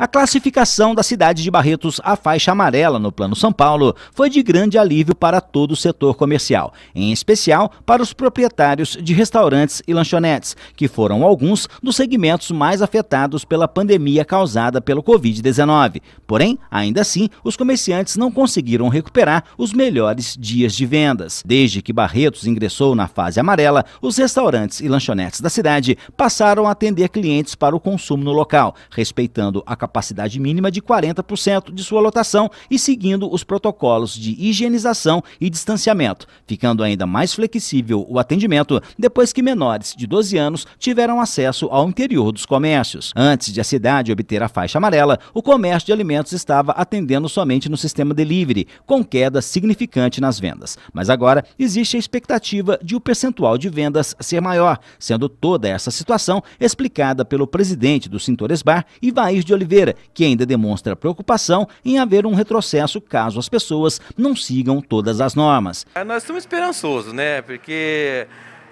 A classificação da cidade de Barretos à faixa amarela no Plano São Paulo foi de grande alívio para todo o setor comercial, em especial para os proprietários de restaurantes e lanchonetes, que foram alguns dos segmentos mais afetados pela pandemia causada pelo Covid-19. Porém, ainda assim, os comerciantes não conseguiram recuperar os melhores dias de vendas. Desde que Barretos ingressou na fase amarela, os restaurantes e lanchonetes da cidade passaram a atender clientes para o consumo no local, respeitando a capacidade capacidade mínima de 40% de sua lotação e seguindo os protocolos de higienização e distanciamento, ficando ainda mais flexível o atendimento depois que menores de 12 anos tiveram acesso ao interior dos comércios. Antes de a cidade obter a faixa amarela, o comércio de alimentos estava atendendo somente no sistema delivery, com queda significante nas vendas. Mas agora existe a expectativa de o percentual de vendas ser maior, sendo toda essa situação explicada pelo presidente do Sintores Bar, Ivair de Oliveira que ainda demonstra preocupação em haver um retrocesso caso as pessoas não sigam todas as normas. É, nós estamos esperançosos, né? Porque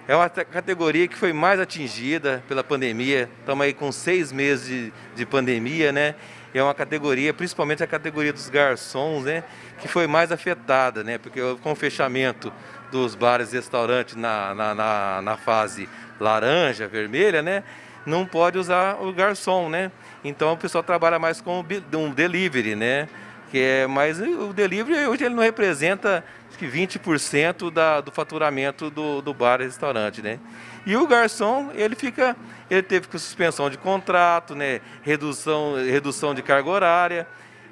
é uma categoria que foi mais atingida pela pandemia. Estamos aí com seis meses de, de pandemia, né? é uma categoria, principalmente a categoria dos garçons, né, que foi mais afetada, né, porque com o fechamento dos bares e restaurantes na, na, na, na fase laranja, vermelha, né, não pode usar o garçom, né? Então o pessoal trabalha mais com um delivery, né? Que é, mas o delivery hoje ele não representa que 20% da, do faturamento do, do bar e restaurante, né? E o garçom, ele fica, ele teve com suspensão de contrato, né? Redução, redução de carga horária,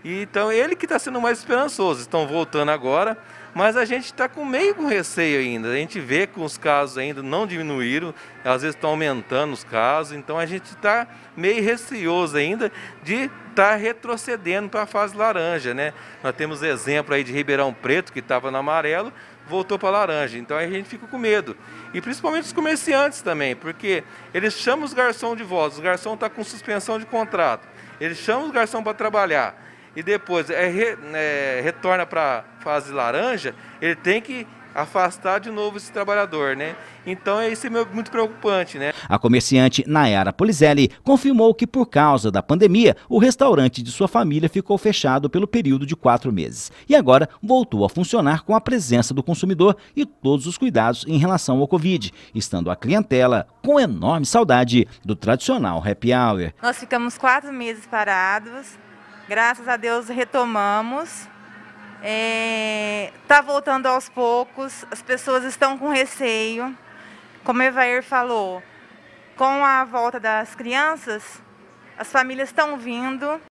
e então ele que está sendo mais esperançoso. Estão voltando agora, mas a gente está com meio com receio ainda. A gente vê que os casos ainda não diminuíram, às vezes estão aumentando os casos, então a gente está meio receoso ainda de estar tá retrocedendo para a fase laranja, né? Nós temos exemplo aí de Ribeirão Preto, que estava no amarelo, voltou para laranja. Então a gente fica com medo. E principalmente os comerciantes também, porque eles chamam os garçons de volta, os garçons estão tá com suspensão de contrato, eles chamam os garçons para trabalhar e depois é, re, é, retorna para a fase laranja, ele tem que afastar de novo esse trabalhador, né? Então é isso é muito preocupante, né? A comerciante Nayara Polizelli confirmou que por causa da pandemia, o restaurante de sua família ficou fechado pelo período de quatro meses e agora voltou a funcionar com a presença do consumidor e todos os cuidados em relação ao Covid, estando a clientela com enorme saudade do tradicional happy hour. Nós ficamos quatro meses parados Graças a Deus retomamos. Está é, tá voltando aos poucos, as pessoas estão com receio. Como Evair falou, com a volta das crianças, as famílias estão vindo.